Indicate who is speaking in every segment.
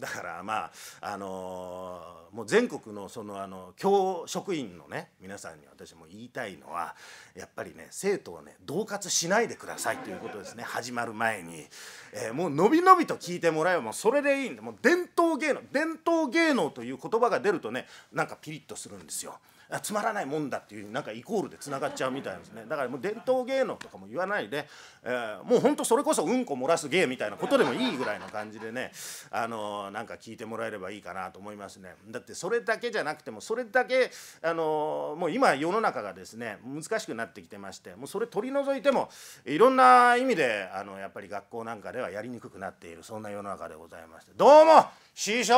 Speaker 1: だからまああのー、もう全国のそのあの教職員のね皆さんに私も言いたいのはやっぱりね生徒をね恫喝しないでくださいということですね始まる前に、えー、もうのびのびと聞いてもらえばもうそれでいいんでもう伝統芸能伝統芸能という言葉が出るとねなんかピリッとするんですよ。つまらないもんだっていうなんかイコールでつながっちゃうみたいですねだからもう伝統芸能とかも言わないで、えー、もうほんとそれこそうんこ漏らす芸みたいなことでもいいぐらいの感じでね、あのー、なんか聞いてもらえればいいかなと思いますねだってそれだけじゃなくてもそれだけ、あのー、もう今世の中がですね難しくなってきてましてもうそれ取り除いてもいろんな意味であのやっぱり学校なんかではやりにくくなっているそんな世の中でございましてどうも師匠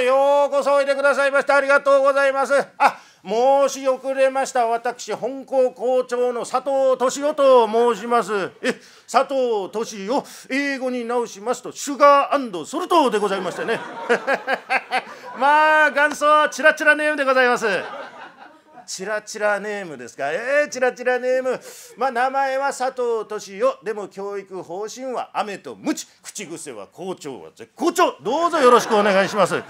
Speaker 1: ようこそおいでくださいましてありがとうございますあ申し遅れました私本校校長の佐藤敏夫と申しますえ佐藤敏夫英語に直しますとシュガーソルトでございましてね まあ元祖はチラチラネームでございますチラチラネームですかえー、チラチラネームまあ名前は佐藤敏夫でも教育方針は雨と無知。口癖は校長は絶好調どうぞよろしくお願いします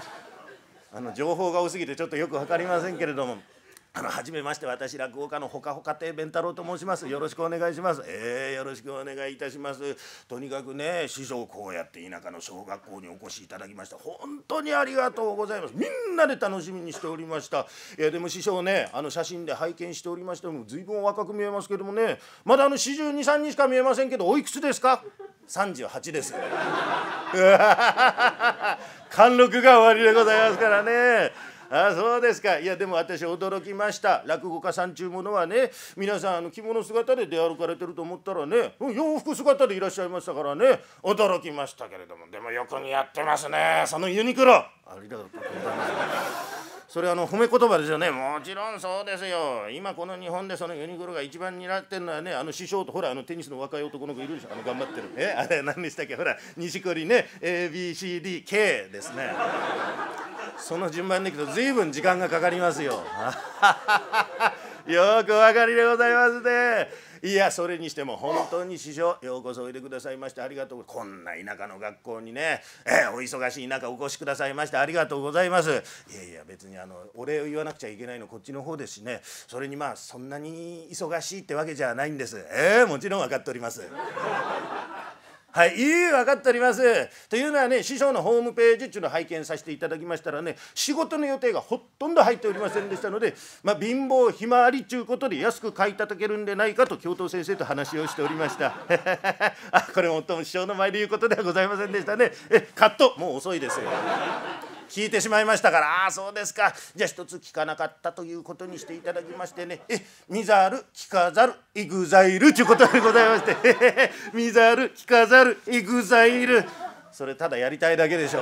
Speaker 1: あの情報が多すぎてちょっとよく分かりませんけれども。あの初めまして私落語家のほかほか亭弁太郎と申しますよろしくお願いしますえー、よろしくお願いいたしますとにかくね師匠こうやって田舎の小学校にお越しいただきました本当にありがとうございますみんなで楽しみにしておりましたいやでも師匠ねあの写真で拝見しておりましても随分若く見えますけどもねまだあの42、3にしか見えませんけどおいくつですか38です 貫禄が終わりでございますからね。ああそうですかいやでも私驚きました落語家さんちゅうものはね皆さんあの着物姿で出歩かれてると思ったらね洋服姿でいらっしゃいましたからね驚きましたけれどもでもよく似合ってますねそのユニクロありがとうございますそれあの褒め言葉ですよねもちろんそうですよ今この日本でそのユニクロが一番担ってるのはねあの師匠とほらあのテニスの若い男の子いるでしょあの頑張ってるえ あれ何でしたっけほら錦織ね ABCDK ですねその順番でいくと随分時間がかかりますよ よくお分かりでございますね。いやそれにしても本当に師匠ようこそおいでくださいましてありがとうこんな田舎の学校にね、えー、お忙しい中お越しくださいましてありがとうございますいやいや別にあのお礼を言わなくちゃいけないのこっちの方ですしねそれにまあそんなに忙しいってわけじゃないんですええー、もちろん分かっております。はい、分かっております。というのはね師匠のホームページ中の拝見させていただきましたらね仕事の予定がほとんど入っておりませんでしたので、まあ、貧乏ひまわりちゅうことで安く買いたたけるんでないかと教頭先生と話をしておりました。あこれもっとも師匠の前で言うことではございませんでしたね。えカットもう遅いです。聞いてしまいましたからああそうですかじゃあ一つ聞かなかったということにしていただきましてねえ見ざる聞かざるイグザイルということでございまして 見ざる聞かざるイグザイルそれただやりたいだけでしょ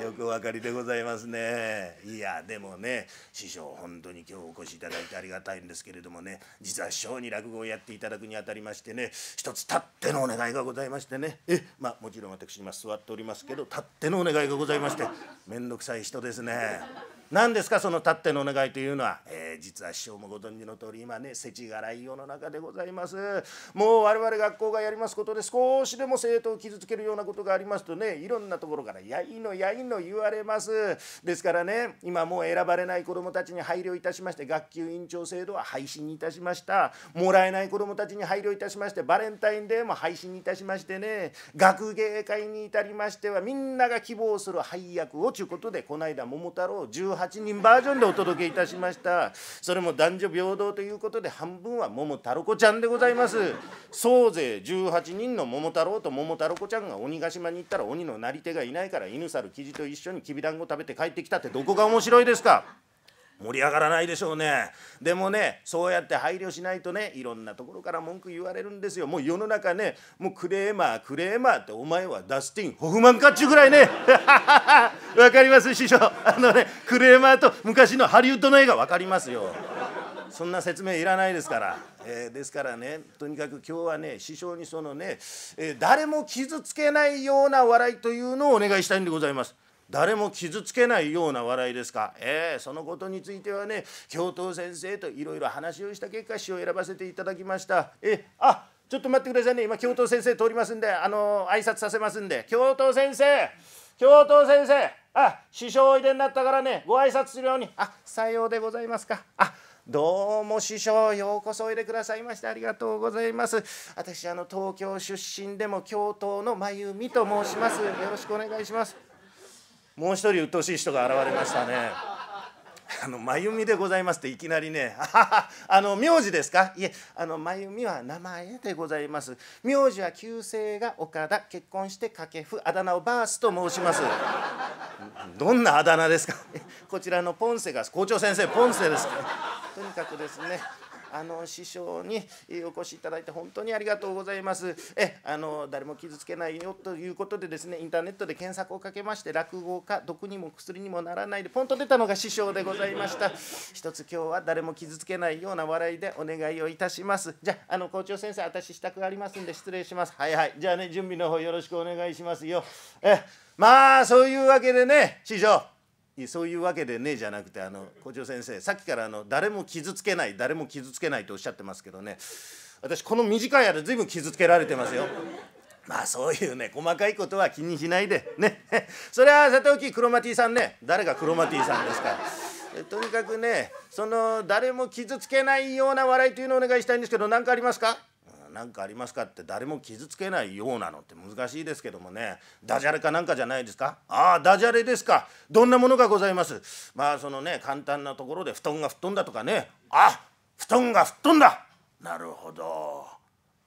Speaker 1: うよくお分かりでございますねいやでもね師匠本当に今日お越しいただいてありがたいんですけれどもね実は師匠に落語をやっていただくにあたりましてね一つたってのお願いがございましてねえまあもちろん私今座っておりますけどたってのお願いがございまして面倒くさい人ですね。何ですかそのたってのお願いというのは、えー、実は師匠もご存知の通り今ね世知辛い世の中でございますもう我々学校がやりますことで少しでも生徒を傷つけるようなことがありますとねいろんなところからやいのやいの言われますですからね今もう選ばれない子どもたちに配慮いたしまして学級委員長制度は廃止にいたしましたもらえない子どもたちに配慮いたしましてバレンタインデーも廃止にいたしましてね学芸会に至りましてはみんなが希望する配役をちゅうことでこの間桃太郎18 8人バージョンでお届けいたしましたそれも男女平等ということで半分は桃太郎子ちゃんでございます総勢18人の桃太郎と桃太郎子ちゃんが鬼ヶ島に行ったら鬼のなり手がいないから犬猿キジと一緒にきびだんご食べて帰ってきたってどこが面白いですか盛り上がらないでしょうねでもねそうやって配慮しないとねいろんなところから文句言われるんですよもう世の中ねもうクレーマークレーマーってお前はダスティン・ホフマンかっちゅうぐらいね わかります師匠あのねクレーマーと昔のハリウッドの映画分かりますよそんな説明いらないですから。えー、ですからねとにかく今日はね師匠にそのね、えー、誰も傷つけないような笑いというのをお願いしたいんでございます。誰も傷つけないような笑いですか、えー、そのことについてはね教頭先生といろいろ話をした結果詩を選ばせていただきましたえあちょっと待ってくださいね今教頭先生通りますんであの挨拶させますんで教頭先生教頭先生あ師匠おいでになったからねご挨拶するようにあさようでございますかあどうも師匠ようこそおいでくださいましてありがとうございます私あの東京出身でも教頭の真由美と申しますよろしくお願いしますもう一人鬱陶しい人が現れましたね。あの真由美でございますっていきなりね「あの名字ですかいえあの真由美は名前でございます名字は旧姓が岡田結婚して掛布あだ名をバースと申します どんなあだ名ですかこちらのポンセが校長先生ポンセですとにかくですねあの師匠にお越しいただいて本当にありがとうございますえあの誰も傷つけないよということでですねインターネットで検索をかけまして落語家毒にも薬にもならないでポンと出たのが師匠でございました一つ今日は誰も傷つけないような笑いでお願いをいたしますじゃあの校長先生私支度がありますんで失礼しますはいはいじゃあね準備の方よろしくお願いしますよえまあそういうわけでね師匠そういうわけでねじゃなくてあの校長先生さっきからあの誰も傷つけない誰も傷つけないとおっしゃってますけどね私この短い間随分傷つけられてますよ。まあそういうね細かいことは気にしないでね それはさておきクロマティさんね誰がクロマティさんですか。とにかくねその誰も傷つけないような笑いというのをお願いしたいんですけど何かありますか何かありますかって誰も傷つけないようなのって難しいですけどもねダジャレかなんかじゃないですかああダジャレですかどんなものがございますまあそのね簡単なところで布団が吹っ飛んだとかねあ布団が吹っ飛んだなるほど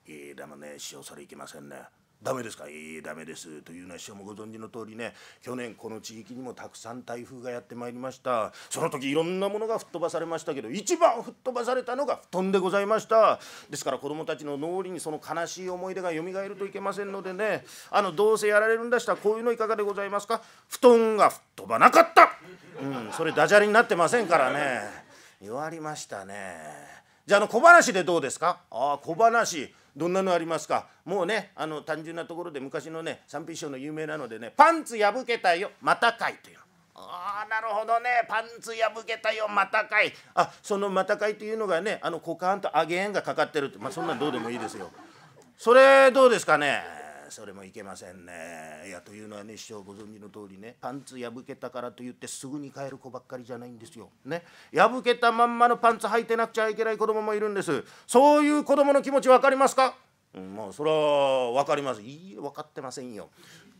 Speaker 1: いいでもね師匠それいけませんねダメですかええー、ダメですというのは師匠もご存知の通りね去年この地域にもたくさん台風がやってまいりましたその時いろんなものが吹っ飛ばされましたけど一番吹っ飛ばされたのが布団でございましたですから子どもたちの脳裏にその悲しい思い出がよみがえるといけませんのでねあのどうせやられるんだしたらこういうのいかがでございますか布団が吹っ飛ばなかったうんそれダジャレになってませんからね弱りましたねじゃああの小話でどうですかああ小話どんなのありますかもうねあの単純なところで昔のね三品師匠の有名なのでね「パンツ破けたよまたかい」というああなるほどねパンツ破けたよまたかいあそのまたかいというのがねあの股間と上げ縁がかかってるってまあそんなんどうでもいいですよそれどうですかねそれもいけませんねいやというのはね師匠ご存知の通りねパンツ破けたからといってすぐに帰る子ばっかりじゃないんですよね破けたまんまのパンツ履いてなくちゃいけない子供もいるんですそういう子供の気持ち分かりますかうん、まあそれは分かりますいいえ分かってませんよ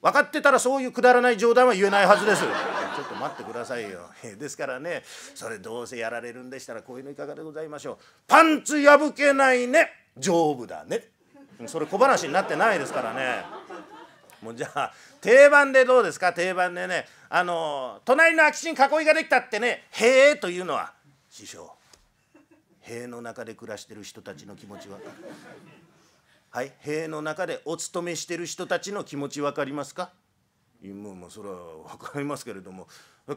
Speaker 1: 分かってたらそういうくだらない冗談は言えないはずです ちょっと待ってくださいよですからねそれどうせやられるんでしたらこういうのいかがでございましょうパンツ破けないね丈夫だねそれ小話になってないですからねもうじゃあ定番でどうですか定番でねあの隣の空き地に囲いができたってね「へえ」というのは師匠塀の中で暮らしてる人たちの気持ちははい塀の中でお勤めしてる人たちの気持ち分かりますかもうもそれは分かりますけれども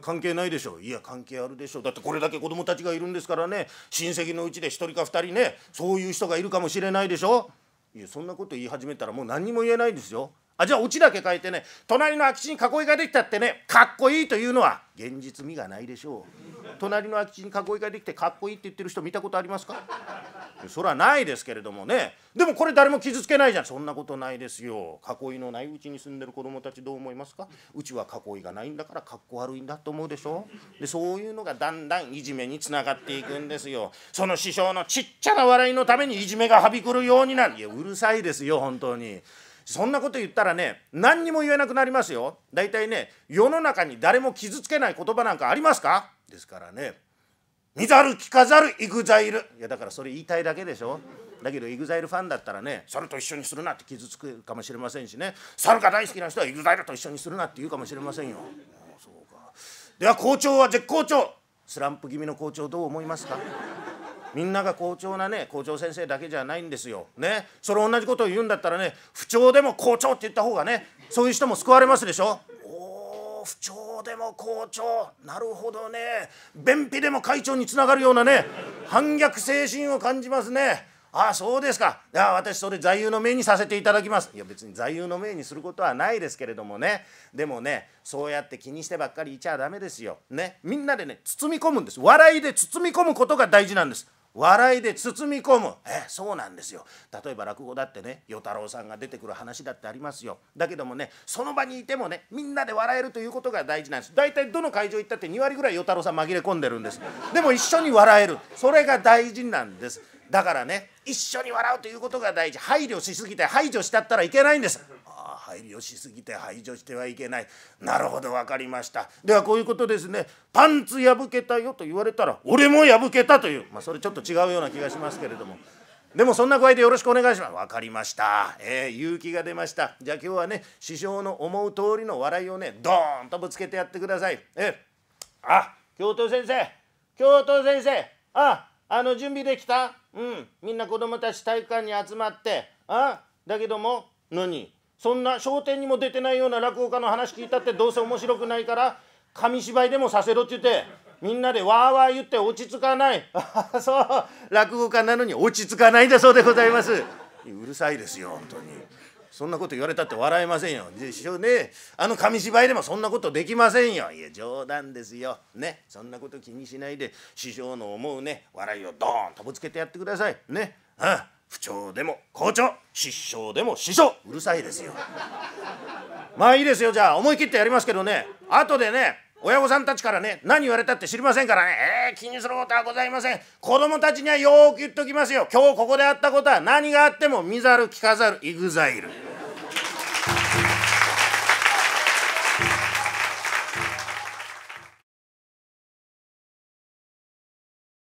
Speaker 1: 関係ないでしょういや関係あるでしょうだってこれだけ子供たちがいるんですからね親戚のうちで1人か2人ねそういう人がいるかもしれないでしょいやそんなこと言い始めたらもう何にも言えないですよあじゃあオチだけ変えてね隣の空き地に囲いができたってねかっこいいというのは現実味がないでしょう隣の空き地に囲いができてかっこいいって言ってる人見たことありますかそれはないですけれどもねでもこれ誰も傷つけないじゃんそんなことないですよ囲いのないうちに住んでる子どもたちどう思いますかうちは囲いがないんだからかっこ悪いんだと思うでしょでそういうのがだんだんいじめにつながっていくんですよその師匠のちっちゃな笑いのためにいじめがはびくるようになるいやうるさいですよ本当に。そんなこと言ったらね何にも言えなくなりますよ大体ね世の中に誰も傷つけない言葉なんかありますかですからね見ざる聞かざるイグザイルいやだからそれ言いたいだけでしょだけど EXILE ファンだったらね猿と一緒にするなって傷つくかもしれませんしね猿が大好きな人は EXILE と一緒にするなって言うかもしれませんよ。そうかでは校長は絶好調スランプ気味の校長どう思いますかみんなが校長なね校長先生だけじゃないんですよ。ねそれ同じことを言うんだったらね不調でも校長って言った方がねそういう人も救われますでしょ。おお不調でも校長なるほどね便秘でも会長につながるようなね反逆精神を感じますね。ああそうですかいや私それ座右の銘にさせていただきますいや別に座右の銘にすることはないですけれどもねでもねそうやって気にしてばっかりいちゃダメですよねみんなでね包み込むんです笑いで包み込むことが大事なんです笑いで包み込むえそうなんですよ例えば落語だってね与太郎さんが出てくる話だってありますよだけどもねその場にいてもねみんなで笑えるということが大事なんです大体どの会場行ったって2割ぐらい与太郎さん紛れ込んでるんですでも一緒に笑えるそれが大事なんですだからね一緒に笑うということが大事配慮しすぎて排除したったらいけないんですあ配慮しすぎて排除してはいけないなるほど分かりましたではこういうことですねパンツ破けたよと言われたら俺も破けたという、まあ、それちょっと違うような気がしますけれども。でもそんな具合でよろしくお願いします。わかりました。えー、勇気が出ました。じゃあ今日はね、師匠の思う通りの笑いをね、ドーンとぶつけてやってください。えー、あ、教頭先生、教頭先生、あ、あの準備できたうん、みんな子供たち体育館に集まって、あ、だけども、何そんな『笑点』にも出てないような落語家の話聞いたってどうせ面白くないから紙芝居でもさせろって言ってみんなでわーわー言って落ち着かない そう落語家なのに落ち着かないんだそうでございますうるさいですよ本当にそんなこと言われたって笑えませんよでしょねあの紙芝居でもそんなことできませんよいや冗談ですよねそんなこと気にしないで師匠の思うね笑いをドーンとぶつけてやってくださいねうん不調でも校長失笑でも師匠うるさいですよまあいいですよじゃあ思い切ってやりますけどね後でね親御さんたちからね何言われたって知りませんからねえー、気にすることはございません子供たちにはよーく言っときますよ今日ここで会ったことは何があっても見ざる聞かざるイグザイル